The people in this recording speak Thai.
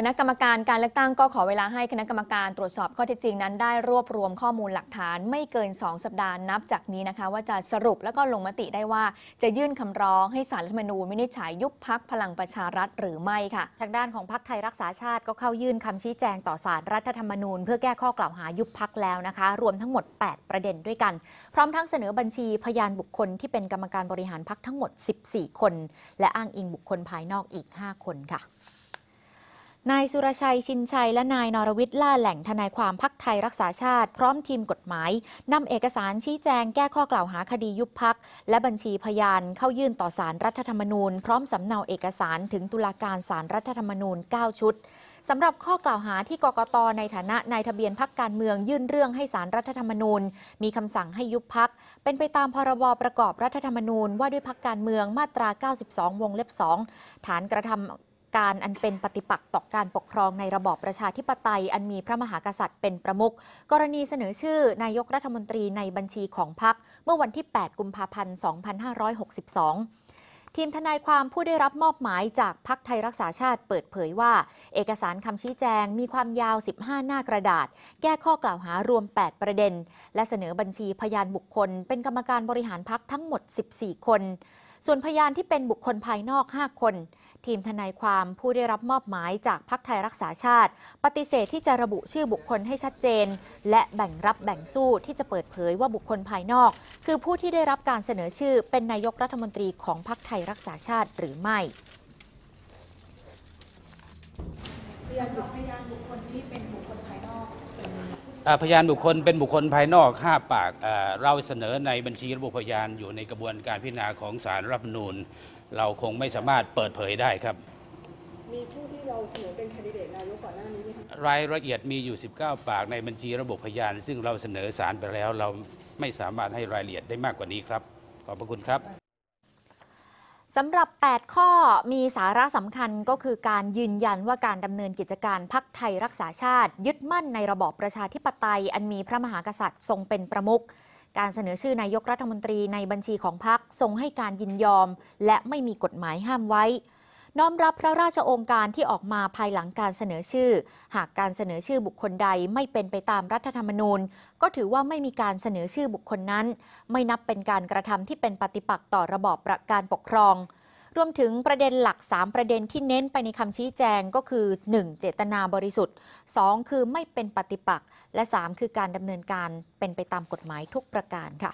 คณะกรรมการการเลือกตั้งก็ขอเวลาให้คณะกรรมการตรวจสอบข้อเท็จจริงนั้นได้รวบรวมข้อมูลหลักฐาน ไม่เกิน 2 สัปดาห์นับจากนี้นะคะว่าจะสรุปแล้วก็ลงมติได้ว่า จะยื่นคำร้องให้สารรัฐธรรมนูญวินิจฉัยยุบพักพลังประชารัฐหรือไม่ค่ะ ทางด้านของพักไทยรักษาชาติก็เข้ายื่นคำชี้แจงต่อสารรัฐธรรมนูญเพื่อแก้ข้อกล่าวหายุบพักแล้วนะคะรวมทั้งหมด 8 ประเด็นด้วยกันพร้อมทั้งเสนอบัญชีพยานบุคคลที่เป็นกรรมการบริหารพักทั้งหมด 14 คน และอ้างอิงบุคคลภายนอกอีก 5 คนค่ะนายสุรชัยชินชัยและนายนรวิทย์ ล่าแหล่งทนายความพักไทยรักษาชาติ พร้อมทีมกฎหมายนำเอกสารชี้แจงแก้ข้อกล่าวหาคดียุบพัก และบัญชีพยานเข้ายื่นต่อสารรัฐธรรมนูญ พร้อมสำเนาเอกสารถึงตุลาการสารรัฐธรรมนูญ9ชุดสำหรับข้อกล่าวหาที่กกตในฐานะนายทะเบียนพักการเมืองยื่นเรื่องให้สารรัฐธรรมนูญ มีคำสั่งให้ยุบพักเป็นไปตามพรบประกอบรัฐธรรมนูญว่าด้วยพักการเมืองมาตรา 92 วงเล็บ 2 ฐานกระทำการอันเป็นปฏิปักษ์ต่อการปกครองในระบอบประชาธิปไตยอันมีพระมหากษัตริย์เป็นประมุขกรณีเสนอชื่อนายกรัฐมนตรีในบัญชีของพรรคเมื่อวันที่ 8 กุมภาพันธ์ 2562 ทีมทนายความผู้ได้รับมอบหมายจากพักไทยรักษาชาติเปิดเผยว่า เอกสารคำชี้แจงมีความยาว 15 หน้ากระดาษ แก้ข้อกล่าวหารวม 8 ประเด็น และเสนอบัญชีพยานบุคคลเป็นกรรมการบริหารพักทั้งหมด 14 คนส่วนพยานที่เป็นบุคคลภายนอก 5 คน ทีมทนายความผู้ได้รับมอบหมายจากพักไทยรักษาชาติ ปฏิเสธที่จะระบุชื่อบุคคลให้ชัดเจน และแบ่งรับแบ่งสู้ที่จะเปิดเผยว่าบุคคลภายนอก คือผู้ที่ได้รับการเสนอชื่อ เป็นนายกรัฐมนตรีของพักไทยรักษาชาติ หรือไม่นบุคคลที่เป็นบุคคลภายนอกพยานบุคคลเป็นบุคคลภายนอก 5 ปากเราเสนอในบัญชีระบุพยาน อยู่ในกระบวนการพิจารณาของสารรับนูนเราคงไม่สามารถเปิดเผยได้ครับ มีผู้ที่เราเสนอเป็นคนดิเดตนายกก่อนหน้านี้ไหมคบรายละเอียดมีอยู่ 19 ปากในบัญชีระบบพยาน ซึ่งเราเสนอสารไปแล้ว เราไม่สามารถให้รายละเอียดได้มากกว่านี้ครับ ขอบพระคุณครับสำหรับ 8 ข้อมีสาระสำคัญก็คือการยืนยันว่าการดำเนินกิจการพักไทยรักษาชาติ ยึดมั่นในระบอบประชาธิปไตยอันมีพระมหากษัตริย์ทรงเป็นประมุขการเสนอชื่อนายกรัฐมนตรีในบัญชีของพักทรงให้การยินยอมและไม่มีกฎหมายห้ามไว้น้อมรับพระราชองค์การที่ออกมาภายหลังการเสนอชื่อ หากการเสนอชื่อบุคคลใดไม่เป็นไปตามรัฐธรรมนูญ ก็ถือว่าไม่มีการเสนอชื่อบุคคลนั้น ไม่นับเป็นการกระทำที่เป็นปฏิปักษ์ต่อระบอบประการปกครองรวมถึงประเด็นหลัก 3 ประเด็นที่เน้นไปในคำชี้แจงก็คือ 1. เจตนาบริสุทธิ์ 2. คือไม่เป็นปฏิปักษ์และ 3. คือการดำเนินการเป็นไปตามกฎหมายทุกประการค่ะ